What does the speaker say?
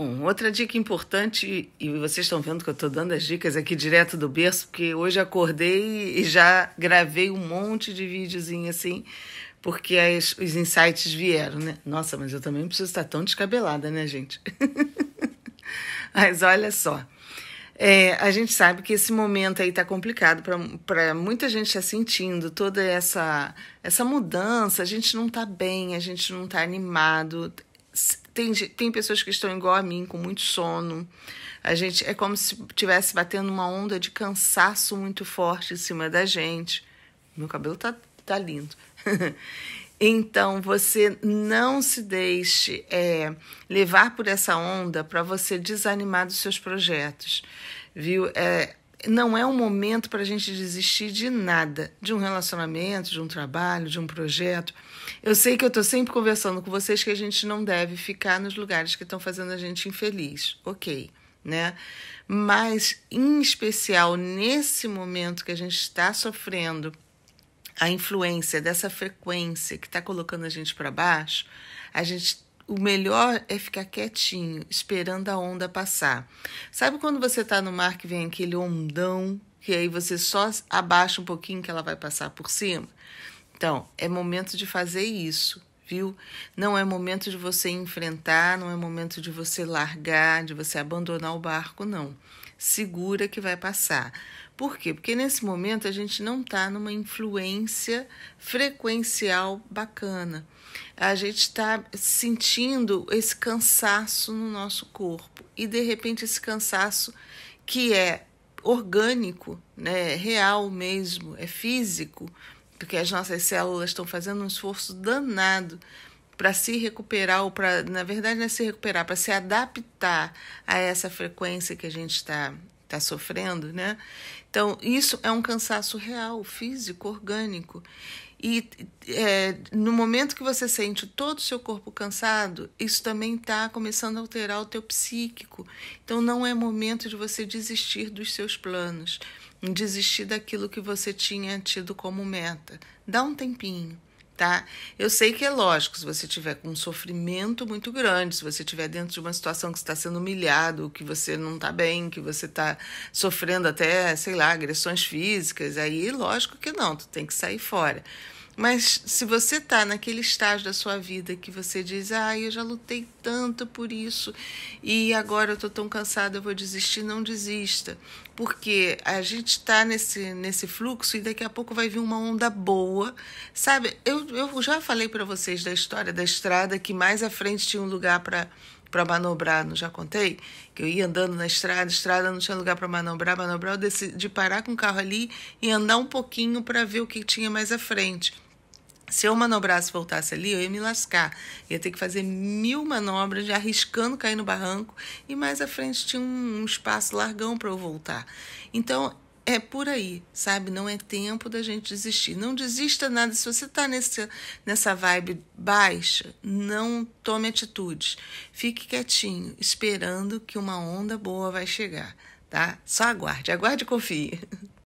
Um, outra dica importante, e vocês estão vendo que eu estou dando as dicas aqui direto do berço, porque hoje acordei e já gravei um monte de videozinho assim, porque as, os insights vieram, né? Nossa, mas eu também não preciso estar tão descabelada, né, gente? mas olha só. É, a gente sabe que esse momento aí está complicado para muita gente está sentindo toda essa essa mudança. A gente não está bem, a gente não está animado tem, tem pessoas que estão igual a mim, com muito sono. A gente é como se estivesse batendo uma onda de cansaço muito forte em cima da gente. Meu cabelo tá, tá lindo. então, você não se deixe é, levar por essa onda para você desanimar dos seus projetos, viu? É, não é um momento para a gente desistir de nada, de um relacionamento, de um trabalho, de um projeto. Eu sei que eu estou sempre conversando com vocês que a gente não deve ficar nos lugares que estão fazendo a gente infeliz, ok, né? Mas, em especial, nesse momento que a gente está sofrendo a influência dessa frequência que está colocando a gente para baixo, a gente o melhor é ficar quietinho, esperando a onda passar. Sabe quando você está no mar que vem aquele ondão, que aí você só abaixa um pouquinho que ela vai passar por cima? Então, é momento de fazer isso, viu? Não é momento de você enfrentar, não é momento de você largar, de você abandonar o barco, não segura que vai passar. Por quê? Porque nesse momento a gente não está numa influência frequencial bacana. A gente está sentindo esse cansaço no nosso corpo e de repente esse cansaço que é orgânico, né, real mesmo, é físico, porque as nossas células estão fazendo um esforço danado para se recuperar ou para, na verdade, não é se recuperar, para se adaptar a essa frequência que a gente está tá sofrendo, né? Então, isso é um cansaço real, físico, orgânico. E é, no momento que você sente todo o seu corpo cansado, isso também está começando a alterar o teu psíquico. Então não é momento de você desistir dos seus planos, desistir daquilo que você tinha tido como meta. Dá um tempinho tá? Eu sei que é lógico, se você tiver com um sofrimento muito grande, se você tiver dentro de uma situação que está sendo humilhado, que você não está bem, que você está sofrendo até, sei lá, agressões físicas, aí lógico que não, tu tem que sair fora. Mas se você está naquele estágio da sua vida que você diz, ah, eu já lutei tanto por isso e agora eu estou tão cansada, eu vou desistir, não desista. Porque a gente está nesse, nesse fluxo e daqui a pouco vai vir uma onda boa. Sabe, eu, eu já falei para vocês da história da estrada, que mais à frente tinha um lugar para para manobrar, não já contei? Que eu ia andando na estrada, estrada não tinha lugar para manobrar, manobrar, eu decidi parar com o carro ali e andar um pouquinho para ver o que tinha mais à frente. Se eu manobrasse e voltasse ali, eu ia me lascar. Ia ter que fazer mil manobras, já arriscando cair no barranco. E mais à frente tinha um, um espaço largão para eu voltar. Então, é por aí, sabe? Não é tempo da gente desistir. Não desista nada. Se você está nessa vibe baixa, não tome atitudes. Fique quietinho, esperando que uma onda boa vai chegar, tá? Só aguarde, aguarde e confie.